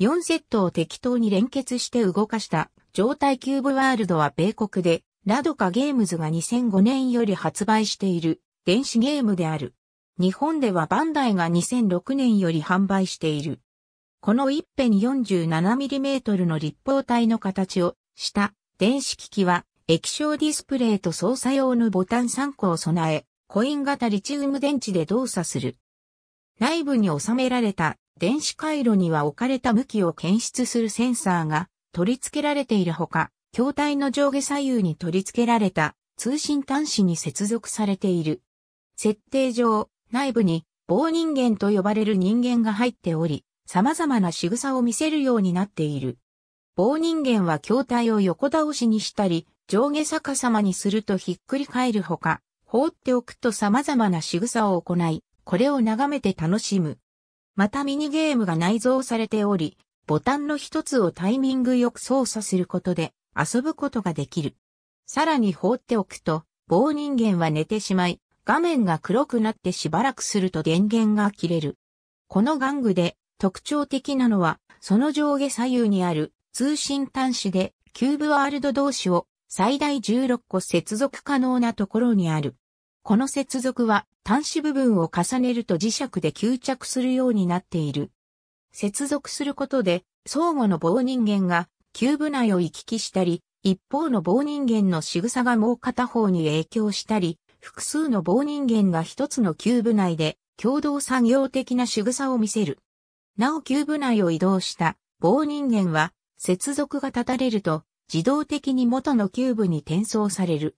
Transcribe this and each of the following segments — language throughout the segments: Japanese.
4セットを適当に連結して動かした状態キューブワールドは米国でラドカゲームズが2005年より発売している電子ゲームである。日本ではバンダイが2006年より販売している。この一辺 47mm の立方体の形をした電子機器は液晶ディスプレイと操作用のボタン3個を備え、コイン型リチウム電池で動作する。内部に収められた電子回路には置かれた向きを検出するセンサーが取り付けられているほか、筐体の上下左右に取り付けられた通信端子に接続されている。設定上、内部に棒人間と呼ばれる人間が入っており、様々な仕草を見せるようになっている。棒人間は筐体を横倒しにしたり、上下逆さまにするとひっくり返るほか、放っておくと様々な仕草を行い、これを眺めて楽しむ。またミニゲームが内蔵されており、ボタンの一つをタイミングよく操作することで遊ぶことができる。さらに放っておくと、棒人間は寝てしまい、画面が黒くなってしばらくすると電源が切れる。この玩具で特徴的なのは、その上下左右にある通信端子でキューブワールド同士を最大16個接続可能なところにある。この接続は端子部分を重ねると磁石で吸着するようになっている。接続することで、相互の棒人間がキューブ内を行き来したり、一方の棒人間の仕草がもう片方に影響したり、複数の棒人間が一つのキューブ内で共同作業的な仕草を見せる。なおキューブ内を移動した棒人間は接続が立たれると自動的に元のキューブに転送される。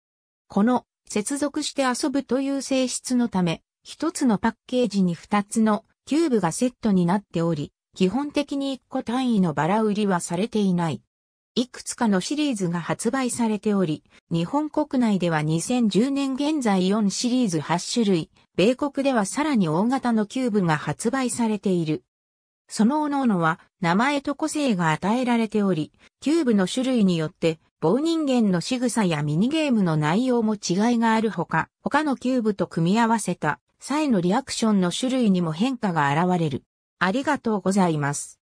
この接続して遊ぶという性質のため、一つのパッケージに二つのキューブがセットになっており、基本的に一個単位のバラ売りはされていない。いくつかのシリーズが発売されており、日本国内では2010年現在4シリーズ8種類、米国ではさらに大型のキューブが発売されている。その各々は名前と個性が与えられており、キューブの種類によって棒人間の仕草やミニゲームの内容も違いがあるほか、他のキューブと組み合わせた際のリアクションの種類にも変化が現れる。ありがとうございます。